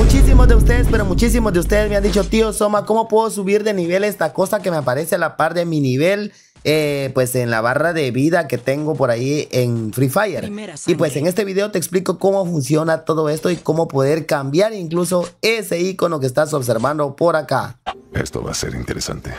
Muchísimos de ustedes, pero muchísimos de ustedes me han dicho, tío Soma, ¿cómo puedo subir de nivel esta cosa que me aparece a la par de mi nivel? Eh, pues en la barra de vida que tengo por ahí en Free Fire. Y pues en este video te explico cómo funciona todo esto y cómo poder cambiar incluso ese icono que estás observando por acá. Esto va a ser interesante.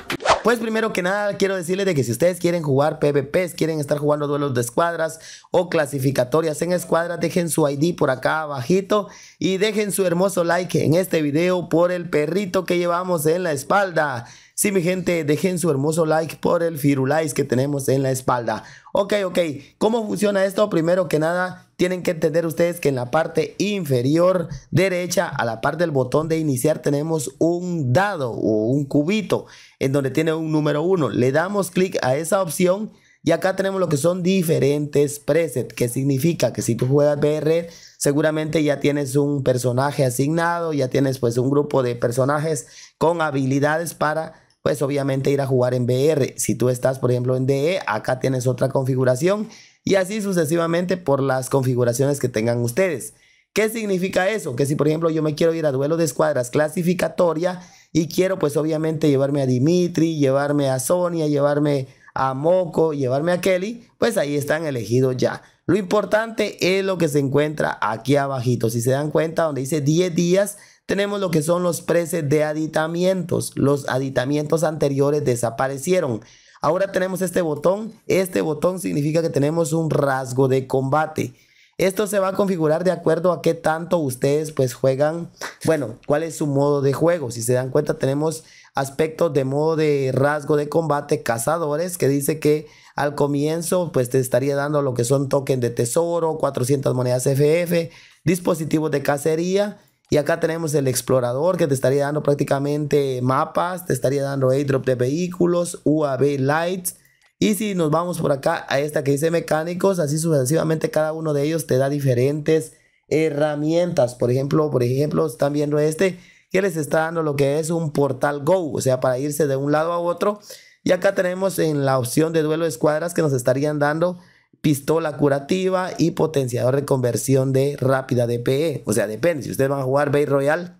Pues primero que nada, quiero decirles de que si ustedes quieren jugar PvPs, quieren estar jugando duelos de escuadras o clasificatorias en escuadras, dejen su ID por acá abajito y dejen su hermoso like en este video por el perrito que llevamos en la espalda. Sí, mi gente, dejen su hermoso like por el firulais que tenemos en la espalda. Ok, ok. ¿Cómo funciona esto? Primero que nada, tienen que entender ustedes que en la parte inferior derecha, a la parte del botón de iniciar, tenemos un dado o un cubito en donde tiene un número 1. Le damos clic a esa opción y acá tenemos lo que son diferentes presets, que significa que si tú juegas BR, seguramente ya tienes un personaje asignado, ya tienes pues un grupo de personajes con habilidades para pues obviamente ir a jugar en BR, Si tú estás, por ejemplo, en DE, acá tienes otra configuración y así sucesivamente por las configuraciones que tengan ustedes. ¿Qué significa eso? Que si, por ejemplo, yo me quiero ir a duelo de escuadras clasificatoria y quiero, pues obviamente, llevarme a Dimitri, llevarme a Sonia, llevarme a Moco, llevarme a Kelly, pues ahí están elegidos ya. Lo importante es lo que se encuentra aquí abajito. Si se dan cuenta, donde dice 10 días, tenemos lo que son los precios de aditamientos. Los aditamientos anteriores desaparecieron. Ahora tenemos este botón. Este botón significa que tenemos un rasgo de combate. Esto se va a configurar de acuerdo a qué tanto ustedes pues juegan, bueno, cuál es su modo de juego. Si se dan cuenta tenemos aspectos de modo de rasgo de combate cazadores que dice que al comienzo pues te estaría dando lo que son tokens de tesoro, 400 monedas FF, dispositivos de cacería y acá tenemos el explorador que te estaría dando prácticamente mapas, te estaría dando airdrop de vehículos, UAV lights. Y si nos vamos por acá a esta que dice mecánicos, así sucesivamente cada uno de ellos te da diferentes herramientas. Por ejemplo, por ejemplo, están viendo este que les está dando lo que es un portal Go, o sea, para irse de un lado a otro. Y acá tenemos en la opción de duelo de escuadras que nos estarían dando pistola curativa y potenciador de conversión de rápida DPE. O sea, depende. Si ustedes van a jugar Bay Royal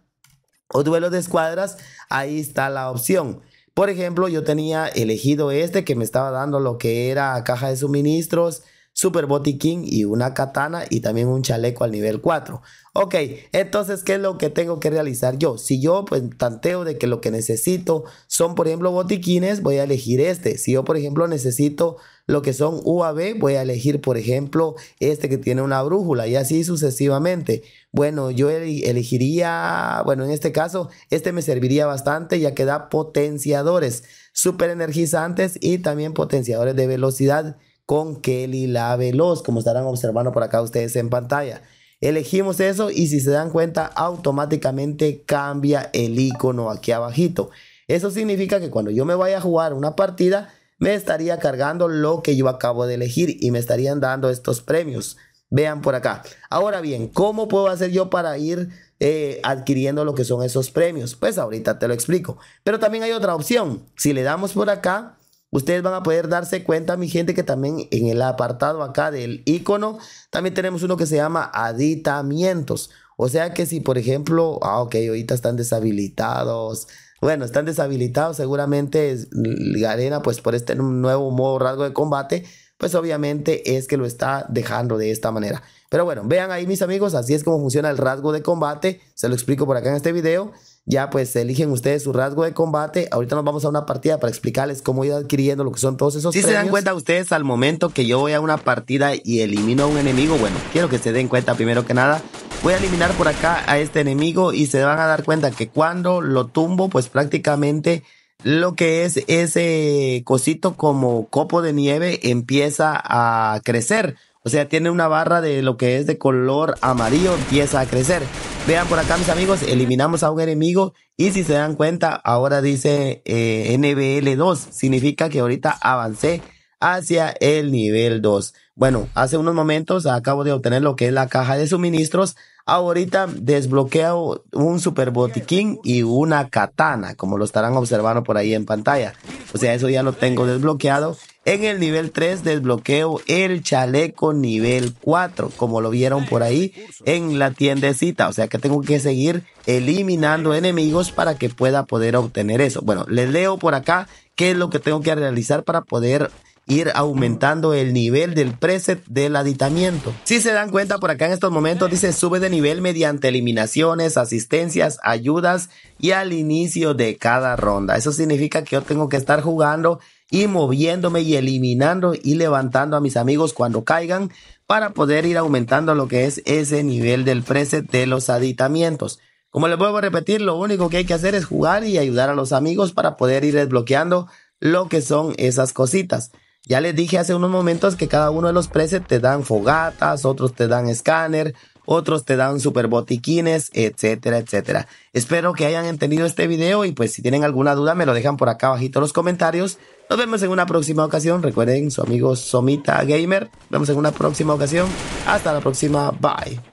o duelos de escuadras, ahí está la opción. Por ejemplo, yo tenía elegido este que me estaba dando lo que era caja de suministros, super botiquín y una katana y también un chaleco al nivel 4. Ok, entonces, ¿qué es lo que tengo que realizar yo? Si yo pues tanteo de que lo que necesito son, por ejemplo, botiquines, voy a elegir este. Si yo, por ejemplo, necesito lo que son UAB, voy a elegir, por ejemplo, este que tiene una brújula y así sucesivamente. Bueno, yo elegiría, bueno, en este caso, este me serviría bastante ya que da potenciadores, super energizantes y también potenciadores de velocidad con Kelly La Veloz, como estarán observando por acá ustedes en pantalla. Elegimos eso y si se dan cuenta automáticamente cambia el icono aquí abajito. Eso significa que cuando yo me vaya a jugar una partida me estaría cargando lo que yo acabo de elegir y me estarían dando estos premios. Vean por acá. Ahora bien, ¿cómo puedo hacer yo para ir eh, adquiriendo lo que son esos premios? Pues ahorita te lo explico. Pero también hay otra opción. Si le damos por acá, Ustedes van a poder darse cuenta, mi gente, que también en el apartado acá del icono, también tenemos uno que se llama aditamientos. O sea que si, por ejemplo, ah, ok, ahorita están deshabilitados. Bueno, están deshabilitados seguramente Garena, pues por este nuevo modo rasgo de combate, pues obviamente es que lo está dejando de esta manera. Pero bueno, vean ahí mis amigos, así es como funciona el rasgo de combate. Se lo explico por acá en este video. Ya pues eligen ustedes su rasgo de combate. Ahorita nos vamos a una partida para explicarles cómo ir adquiriendo lo que son todos esos. Si se dan cuenta ustedes al momento que yo voy a una partida y elimino a un enemigo, bueno, quiero que se den cuenta primero que nada. Voy a eliminar por acá a este enemigo y se van a dar cuenta que cuando lo tumbo, pues prácticamente lo que es ese cosito como copo de nieve empieza a crecer. O sea, tiene una barra de lo que es de color amarillo, empieza a crecer. Vean por acá, mis amigos, eliminamos a un enemigo y si se dan cuenta, ahora dice eh, NBL2. Significa que ahorita avancé hacia el nivel 2. Bueno, hace unos momentos acabo de obtener lo que es la caja de suministros. Ahorita desbloqueo un super botiquín y una katana, como lo estarán observando por ahí en pantalla. O sea, eso ya lo tengo desbloqueado. En el nivel 3 desbloqueo el chaleco nivel 4, como lo vieron por ahí en la tiendecita. O sea que tengo que seguir eliminando enemigos para que pueda poder obtener eso. Bueno, les leo por acá qué es lo que tengo que realizar para poder ir aumentando el nivel del preset del aditamiento. Si se dan cuenta por acá en estos momentos dice sube de nivel mediante eliminaciones, asistencias, ayudas y al inicio de cada ronda. Eso significa que yo tengo que estar jugando y moviéndome y eliminando y levantando a mis amigos cuando caigan para poder ir aumentando lo que es ese nivel del preset de los aditamientos. Como les vuelvo a repetir, lo único que hay que hacer es jugar y ayudar a los amigos para poder ir desbloqueando lo que son esas cositas. Ya les dije hace unos momentos que cada uno de los presets te dan fogatas, otros te dan escáner, otros te dan super botiquines, etcétera, etcétera. Espero que hayan entendido este video y pues si tienen alguna duda me lo dejan por acá abajito en los comentarios. Nos vemos en una próxima ocasión. Recuerden su amigo Somita Gamer. Nos vemos en una próxima ocasión. Hasta la próxima. Bye.